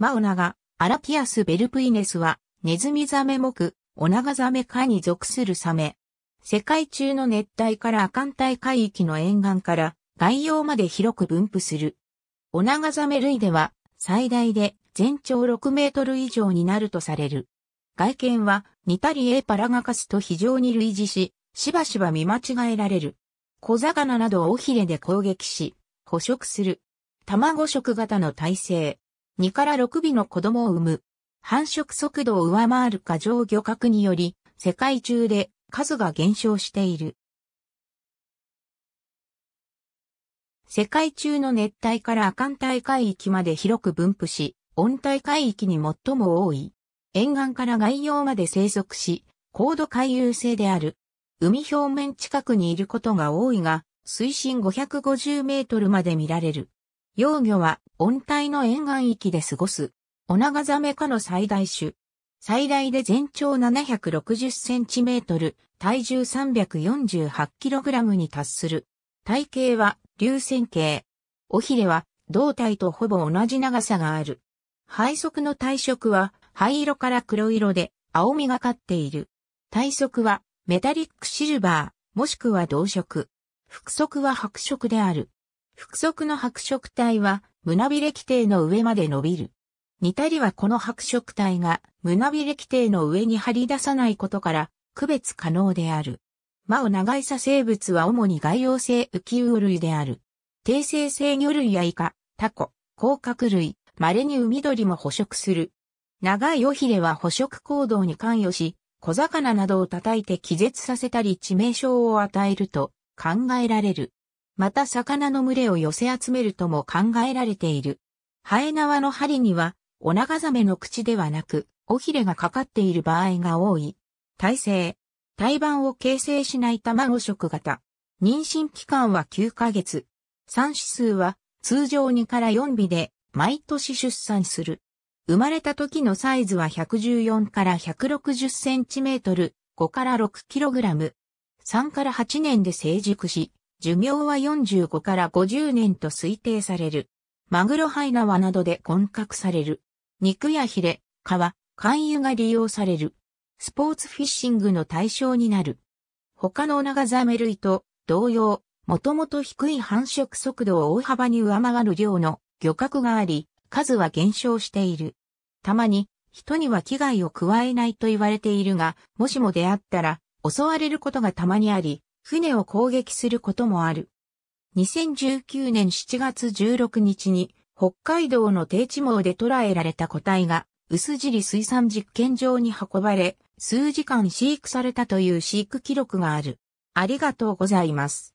マオナガ、アラピアス・ベルプイネスは、ネズミザメ目、オナガザメ科に属するサメ。世界中の熱帯から亜寒帯海域の沿岸から外洋まで広く分布する。オナガザメ類では、最大で全長6メートル以上になるとされる。外見は、ニタリエ・パラガカスと非常に類似し、しばしば見間違えられる。小魚などを尾ひれで攻撃し、捕食する。卵食型の体制。2から6尾の子供を産む。繁殖速度を上回る過剰漁獲により、世界中で数が減少している。世界中の熱帯から亜寒帯海域まで広く分布し、温帯海域に最も多い。沿岸から外洋まで生息し、高度回遊性である。海表面近くにいることが多いが、水深550メートルまで見られる。幼魚は温帯の沿岸域で過ごす。オナガザメ科の最大種。最大で全長7 6 0トル、体重3 4 8ラムに達する。体型は流線形。おひれは胴体とほぼ同じ長さがある。背側の体色は灰色から黒色で青みがかっている。体側はメタリックシルバー、もしくは同色。腹側は白色である。複足の白色体は胸びれ規定の上まで伸びる。似たりはこの白色体が胸びれ規定の上に張り出さないことから区別可能である。魔を長いさ生物は主に外洋性浮き魚類である。低生性魚類やイカ、タコ、甲殻類、稀に海鳥も捕食する。長い尾ひれは捕食行動に関与し、小魚などを叩いて気絶させたり致命傷を与えると考えられる。また魚の群れを寄せ集めるとも考えられている。ハエ縄の針には、オナガザメの口ではなく、尾ひれがかかっている場合が多い。体勢。胎盤を形成しない卵食型。妊娠期間は9ヶ月。産子数は通常2から4尾で毎年出産する。生まれた時のサイズは114から160センチメートル、5から6キログラム。3から8年で成熟し、寿命は45から50年と推定される。マグロハイナワなどで混獲される。肉やヒレ、皮、肝油が利用される。スポーツフィッシングの対象になる。他のナガザメ類と同様、もともと低い繁殖速度を大幅に上回る量の漁獲があり、数は減少している。たまに、人には危害を加えないと言われているが、もしも出会ったら、襲われることがたまにあり、船を攻撃することもある。2019年7月16日に北海道の低地網で捕らえられた個体が薄尻水産実験場に運ばれ、数時間飼育されたという飼育記録がある。ありがとうございます。